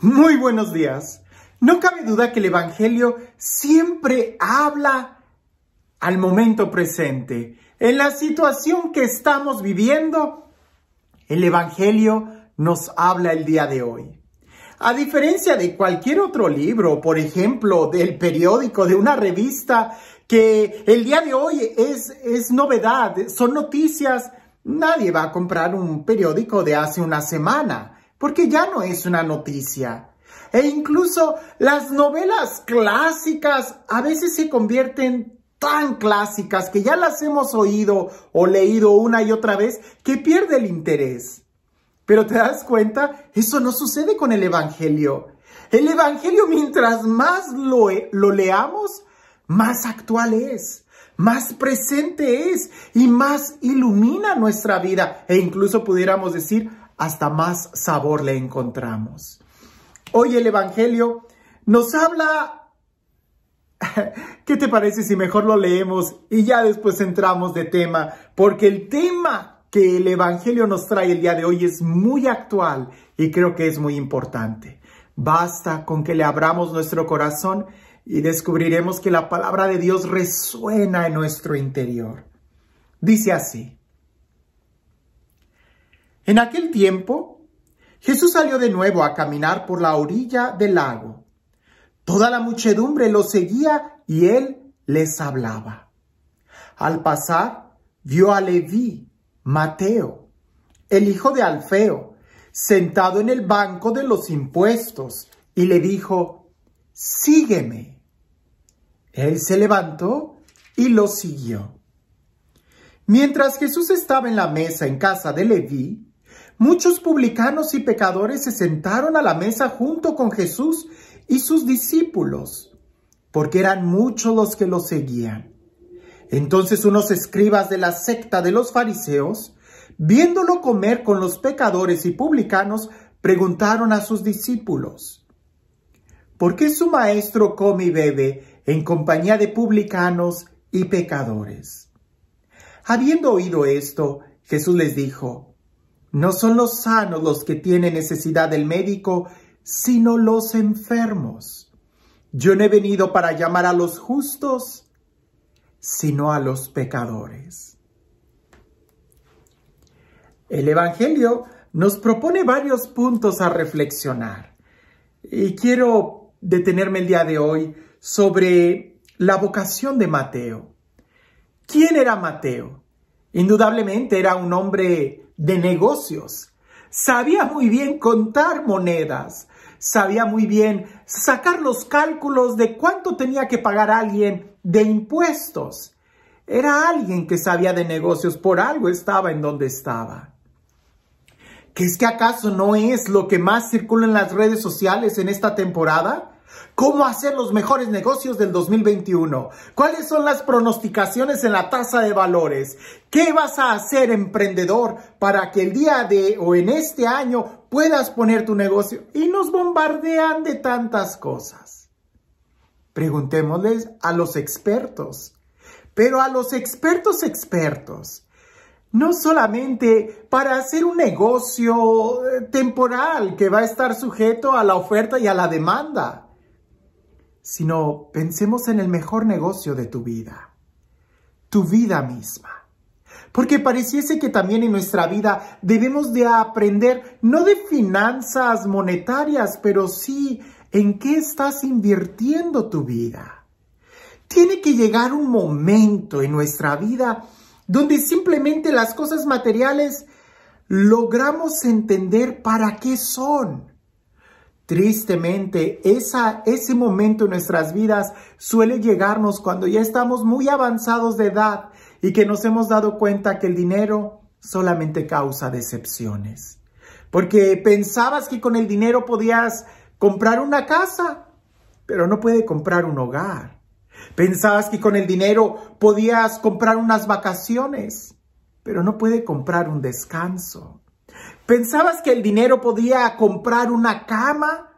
Muy buenos días. No cabe duda que el Evangelio siempre habla al momento presente. En la situación que estamos viviendo, el Evangelio nos habla el día de hoy. A diferencia de cualquier otro libro, por ejemplo, del periódico, de una revista, que el día de hoy es, novedad, son noticias, nadie va a comprar un periódico de hace una semana porque ya no es una noticia. E incluso las novelas clásicas a veces se convierten tan clásicas que ya las hemos oído o leído una y otra vez que pierde el interés. Pero te das cuenta, eso no sucede con el Evangelio. El Evangelio mientras más lo, e, leamos, más actual es, más presente es y más ilumina nuestra vida e incluso pudiéramos decir hasta más sabor le encontramos. Hoy el Evangelio nos habla... ¿Qué te parece si mejor lo leemos y ya después entramos de tema? Porque el tema que el Evangelio nos trae el día de hoy es muy actual y creo que es muy importante. Basta con que le abramos nuestro corazón y descubriremos que la palabra de Dios resuena en nuestro interior. Dice así, en aquel tiempo, Jesús salió de nuevo a caminar por la orilla del lago. Toda la muchedumbre lo seguía y él les hablaba. Al pasar, vio a Leví, Mateo, el hijo de Alfeo, sentado en el banco de los impuestos, y le dijo, Sígueme. Él se levantó y lo siguió. Mientras Jesús estaba en la mesa en casa de Leví, Muchos publicanos y pecadores se sentaron a la mesa junto con Jesús y sus discípulos, porque eran muchos los que lo seguían. Entonces unos escribas de la secta de los fariseos, viéndolo comer con los pecadores y publicanos, preguntaron a sus discípulos, ¿por qué su maestro come y bebe en compañía de publicanos y pecadores? Habiendo oído esto, Jesús les dijo, no son los sanos los que tienen necesidad del médico, sino los enfermos. Yo no he venido para llamar a los justos, sino a los pecadores. El Evangelio nos propone varios puntos a reflexionar. Y quiero detenerme el día de hoy sobre la vocación de Mateo. ¿Quién era Mateo? Indudablemente era un hombre de negocios. Sabía muy bien contar monedas, sabía muy bien sacar los cálculos de cuánto tenía que pagar alguien de impuestos. Era alguien que sabía de negocios, por algo estaba en donde estaba. ¿Que es que acaso no es lo que más circula en las redes sociales en esta temporada? ¿Cómo hacer los mejores negocios del 2021? ¿Cuáles son las pronosticaciones en la tasa de valores? ¿Qué vas a hacer, emprendedor, para que el día de o en este año puedas poner tu negocio? Y nos bombardean de tantas cosas. Preguntémosles a los expertos. Pero a los expertos expertos, no solamente para hacer un negocio eh, temporal que va a estar sujeto a la oferta y a la demanda sino pensemos en el mejor negocio de tu vida, tu vida misma. Porque pareciese que también en nuestra vida debemos de aprender no de finanzas monetarias, pero sí en qué estás invirtiendo tu vida. Tiene que llegar un momento en nuestra vida donde simplemente las cosas materiales logramos entender para qué son Tristemente, ese momento en nuestras vidas suele llegarnos cuando ya estamos muy avanzados de edad y que nos hemos dado cuenta que el dinero solamente causa decepciones. Porque pensabas que con el dinero podías comprar una casa, pero no puede comprar un hogar. Pensabas que con el dinero podías comprar unas vacaciones, pero no puede comprar un descanso. Pensabas que el dinero podía comprar una cama,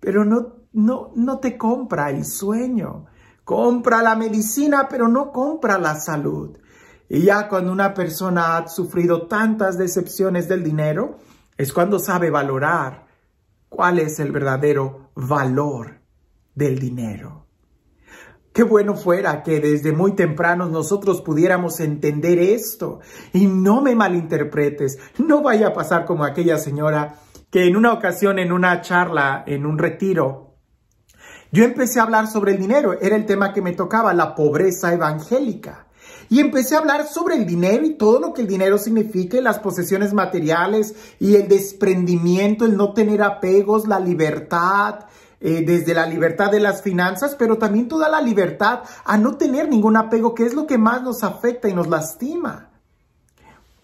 pero no, no, no te compra el sueño. Compra la medicina, pero no compra la salud. Y ya cuando una persona ha sufrido tantas decepciones del dinero, es cuando sabe valorar cuál es el verdadero valor del dinero. Qué bueno fuera que desde muy temprano nosotros pudiéramos entender esto. Y no me malinterpretes, no vaya a pasar como aquella señora que en una ocasión, en una charla, en un retiro, yo empecé a hablar sobre el dinero, era el tema que me tocaba, la pobreza evangélica. Y empecé a hablar sobre el dinero y todo lo que el dinero significa, las posesiones materiales y el desprendimiento, el no tener apegos, la libertad, eh, desde la libertad de las finanzas, pero también toda la libertad a no tener ningún apego, que es lo que más nos afecta y nos lastima.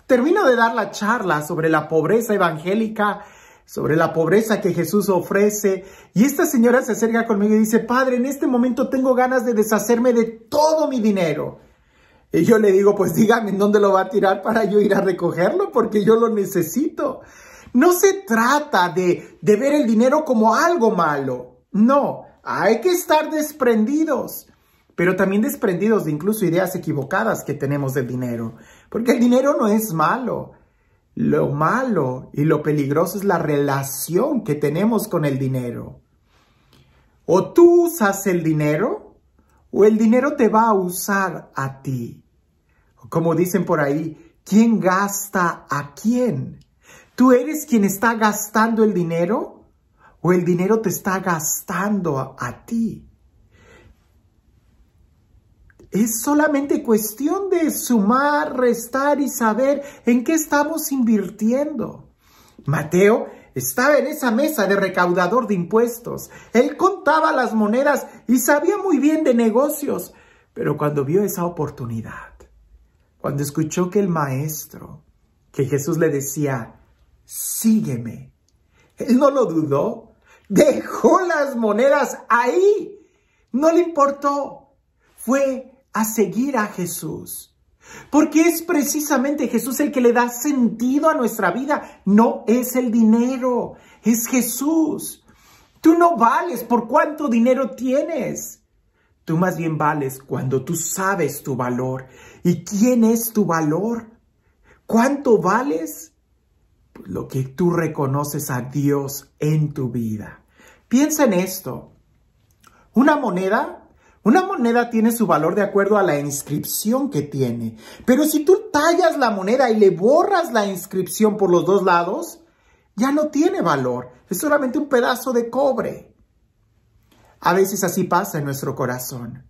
Termino de dar la charla sobre la pobreza evangélica, sobre la pobreza que Jesús ofrece, y esta señora se acerca conmigo y dice, Padre, en este momento tengo ganas de deshacerme de todo mi dinero. Y yo le digo, pues dígame en dónde lo va a tirar para yo ir a recogerlo, porque yo lo necesito. No se trata de, ver el dinero como algo malo. No, hay que estar desprendidos, pero también desprendidos de incluso ideas equivocadas que tenemos del dinero, porque el dinero no es malo. Lo malo y lo peligroso es la relación que tenemos con el dinero. O tú usas el dinero o el dinero te va a usar a ti. Como dicen por ahí, ¿quién gasta a quién? ¿Tú eres quien está gastando el dinero o el dinero te está gastando a, ti? Es solamente cuestión de sumar, restar y saber en qué estamos invirtiendo. Mateo estaba en esa mesa de recaudador de impuestos. Él contaba las monedas y sabía muy bien de negocios. Pero cuando vio esa oportunidad, cuando escuchó que el maestro, que Jesús le decía, sígueme. Él no lo dudó, dejó las monedas ahí, no le importó, fue a seguir a Jesús. Porque es precisamente Jesús el que le da sentido a nuestra vida. No es el dinero, es Jesús. Tú no vales por cuánto dinero tienes. Tú más bien vales cuando tú sabes tu valor. ¿Y quién es tu valor? ¿Cuánto vales? lo que tú reconoces a Dios en tu vida. Piensa en esto. Una moneda, una moneda tiene su valor de acuerdo a la inscripción que tiene. Pero si tú tallas la moneda y le borras la inscripción por los dos lados, ya no tiene valor. Es solamente un pedazo de cobre. A veces así pasa en nuestro corazón.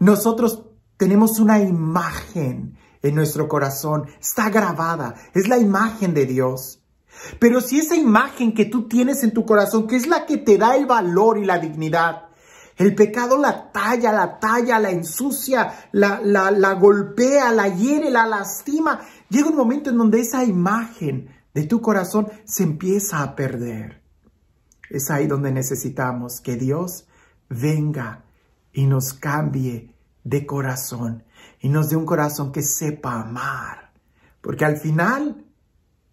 Nosotros tenemos una imagen nuestro corazón, está grabada, es la imagen de Dios. Pero si esa imagen que tú tienes en tu corazón, que es la que te da el valor y la dignidad, el pecado la talla, la talla, la ensucia, la, la golpea, la hiere, la lastima, llega un momento en donde esa imagen de tu corazón se empieza a perder. Es ahí donde necesitamos que Dios venga y nos cambie de corazón y nos dé un corazón que sepa amar. Porque al final,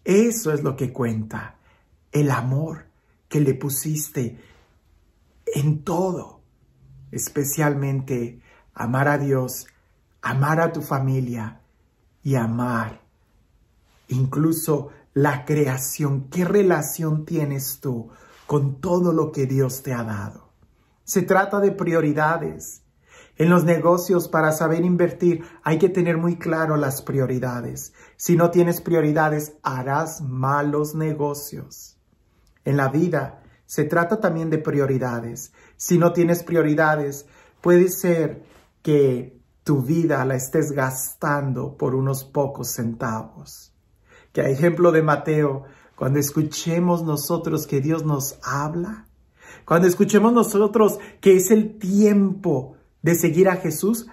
eso es lo que cuenta, el amor que le pusiste en todo, especialmente amar a Dios, amar a tu familia y amar incluso la creación. ¿Qué relación tienes tú con todo lo que Dios te ha dado? Se trata de prioridades. En los negocios, para saber invertir, hay que tener muy claro las prioridades. Si no tienes prioridades, harás malos negocios. En la vida, se trata también de prioridades. Si no tienes prioridades, puede ser que tu vida la estés gastando por unos pocos centavos. Que a ejemplo de Mateo, cuando escuchemos nosotros que Dios nos habla, cuando escuchemos nosotros que es el tiempo de seguir a Jesús,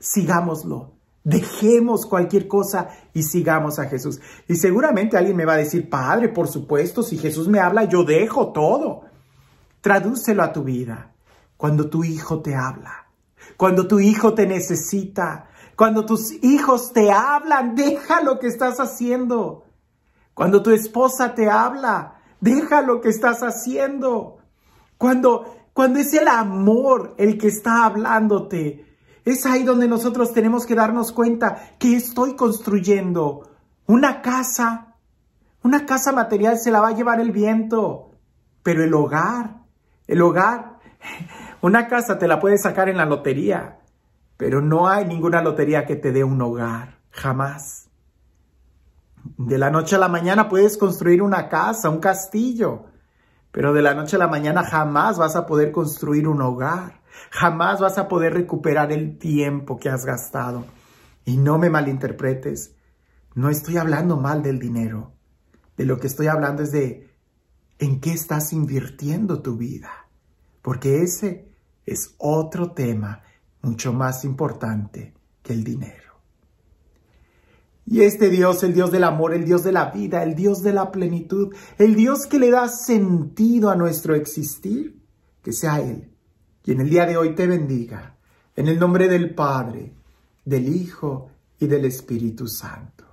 sigámoslo. Dejemos cualquier cosa y sigamos a Jesús. Y seguramente alguien me va a decir, Padre, por supuesto, si Jesús me habla, yo dejo todo. Tradúcelo a tu vida. Cuando tu hijo te habla, cuando tu hijo te necesita, cuando tus hijos te hablan, deja lo que estás haciendo. Cuando tu esposa te habla, deja lo que estás haciendo. Cuando cuando es el amor el que está hablándote. Es ahí donde nosotros tenemos que darnos cuenta que estoy construyendo una casa. Una casa material se la va a llevar el viento, pero el hogar, el hogar, una casa te la puedes sacar en la lotería, pero no hay ninguna lotería que te dé un hogar, jamás. De la noche a la mañana puedes construir una casa, un castillo, pero de la noche a la mañana jamás vas a poder construir un hogar. Jamás vas a poder recuperar el tiempo que has gastado. Y no me malinterpretes. No estoy hablando mal del dinero. De lo que estoy hablando es de en qué estás invirtiendo tu vida. Porque ese es otro tema mucho más importante que el dinero. Y este Dios, el Dios del amor, el Dios de la vida, el Dios de la plenitud, el Dios que le da sentido a nuestro existir, que sea Él quien el día de hoy te bendiga, en el nombre del Padre, del Hijo y del Espíritu Santo.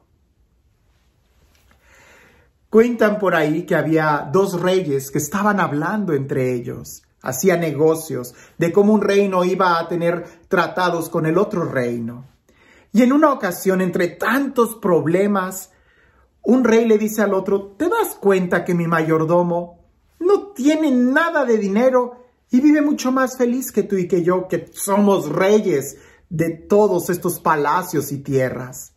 Cuentan por ahí que había dos reyes que estaban hablando entre ellos, hacían negocios de cómo un reino iba a tener tratados con el otro reino. Y en una ocasión, entre tantos problemas, un rey le dice al otro, ¿te das cuenta que mi mayordomo no tiene nada de dinero y vive mucho más feliz que tú y que yo, que somos reyes de todos estos palacios y tierras?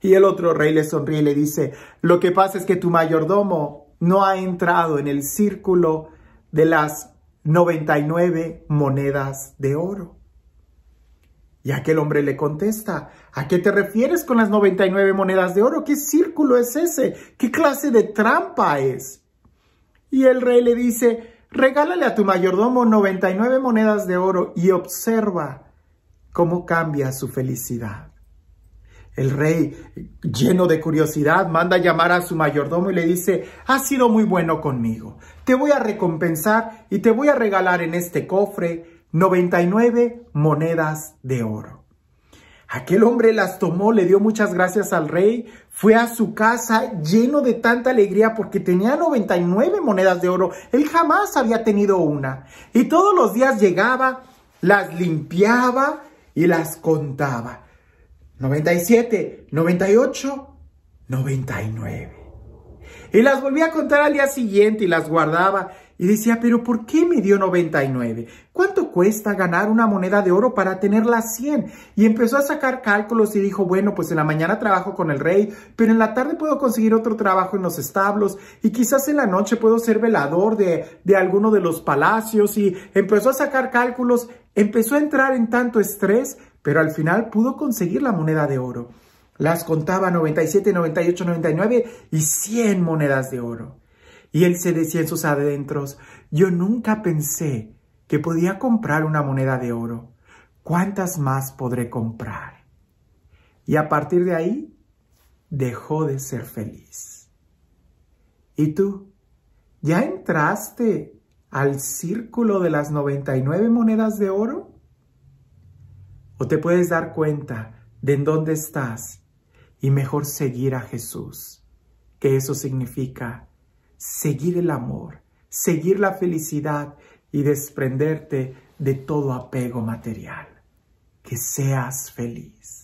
Y el otro rey le sonríe y le dice, lo que pasa es que tu mayordomo no ha entrado en el círculo de las 99 monedas de oro. Y aquel hombre le contesta, ¿a qué te refieres con las 99 monedas de oro? ¿Qué círculo es ese? ¿Qué clase de trampa es? Y el rey le dice, regálale a tu mayordomo 99 monedas de oro y observa cómo cambia su felicidad. El rey, lleno de curiosidad, manda llamar a su mayordomo y le dice, has sido muy bueno conmigo, te voy a recompensar y te voy a regalar en este cofre 99 monedas de oro. Aquel hombre las tomó, le dio muchas gracias al rey, fue a su casa lleno de tanta alegría porque tenía 99 monedas de oro. Él jamás había tenido una. Y todos los días llegaba, las limpiaba y las contaba. 97, 98, 99. Y las volvía a contar al día siguiente y las guardaba y decía, pero ¿por qué me dio 99? ¿Cuánto cuesta ganar una moneda de oro para tenerla 100? Y empezó a sacar cálculos y dijo, bueno, pues en la mañana trabajo con el rey, pero en la tarde puedo conseguir otro trabajo en los establos y quizás en la noche puedo ser velador de, de alguno de los palacios. Y empezó a sacar cálculos, empezó a entrar en tanto estrés, pero al final pudo conseguir la moneda de oro. Las contaba 97, 98, 99 y 100 monedas de oro. Y él se decía en sus adentros, yo nunca pensé que podía comprar una moneda de oro. ¿Cuántas más podré comprar? Y a partir de ahí, dejó de ser feliz. ¿Y tú? ¿Ya entraste al círculo de las 99 monedas de oro? ¿O te puedes dar cuenta de en dónde estás y mejor seguir a Jesús? Que eso significa seguir el amor, seguir la felicidad y desprenderte de todo apego material. Que seas feliz.